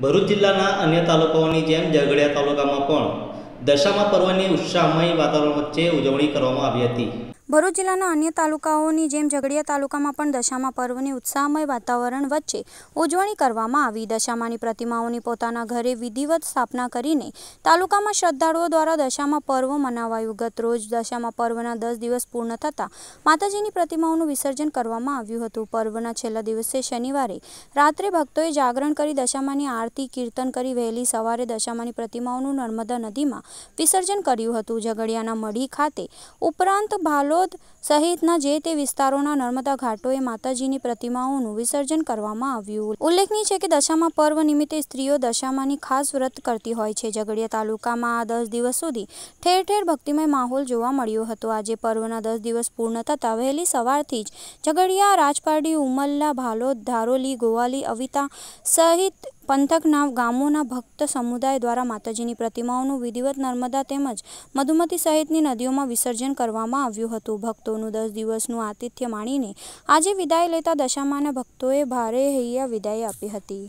ભરૂચ જિલ્લાના અન્ય તાલુકાઓની જેમ ઝઘડિયા તાલુકામાં પણ દશામા પર્વની ઉત્સાહમય વાતાવરણ વચ્ચે ઉજવણી કરવામાં આવી હતી ભરૂચ જિલ્લાના અન્ય તાલુકાઓની જેમ ઝઘડિયા તાલુકામાં પણ દશામા પર્વની ઉત્સાહમય વાતાવરણ વચ્ચે ઉજવણી કરવામાં આવી દશામાની પ્રતિમાઓની પોતાના ઘરે વિધિવત સ્થાપના કરીને તાલુકામાં શ્રદ્ધાળુઓ દ્વારા દશામા પર્વ મનાવાયું ગત રોજ દશામા પર્વના દસ દિવસ પૂર્ણ થતાં માતાજીની પ્રતિમાઓનું વિસર્જન કરવામાં આવ્યું હતું પર્વના છેલ્લા દિવસે શનિવારે રાત્રે ભક્તોએ જાગરણ કરી દશામાની આરતી કીર્તન કરી વહેલી સવારે દશામાની પ્રતિમાઓનું નર્મદા નદીમાં વિસર્જન કર્યું હતું ઝઘડિયાના મઢી ખાતે ઉપરાંત ભાલો હળવદ સહિતના જે તે વિસ્તારોના નર્મદા ઘાટોએ માતાજીની પ્રતિમાઓનું વિસર્જન કરવામાં આવ્યું ઉલ્લેખનીય છે કે દશામાં પર્વ નિમિત્તે સ્ત્રીઓ દશામાની ખાસ વ્રત કરતી હોય છે ઝઘડિયા તાલુકામાં આ દસ દિવસ સુધી ઠેર ઠેર ભક્તિમય માહોલ જોવા મળ્યો હતો આજે પર્વના દસ દિવસ પૂર્ણ થતાં વહેલી સવારથી જ ઝઘડિયા રાજપારડી ઉમલ્લા ભાલોદ ધારોલી ગોવાલી અવિતા સહિત પંથકના ગામોના ભક્ત સમુદાય દ્વારા માતાજીની પ્રતિમાઓનું વિધિવત નર્મદા તેમજ મધુમતી સહિતની નદીઓમાં વિસર્જન કરવામાં આવ્યું હતું ભક્તોનું દસ દિવસનું આતિથ્ય માણીને આજે વિદાય લેતા દશામાના ભક્તોએ ભારે હૈયા વિદાય આપી હતી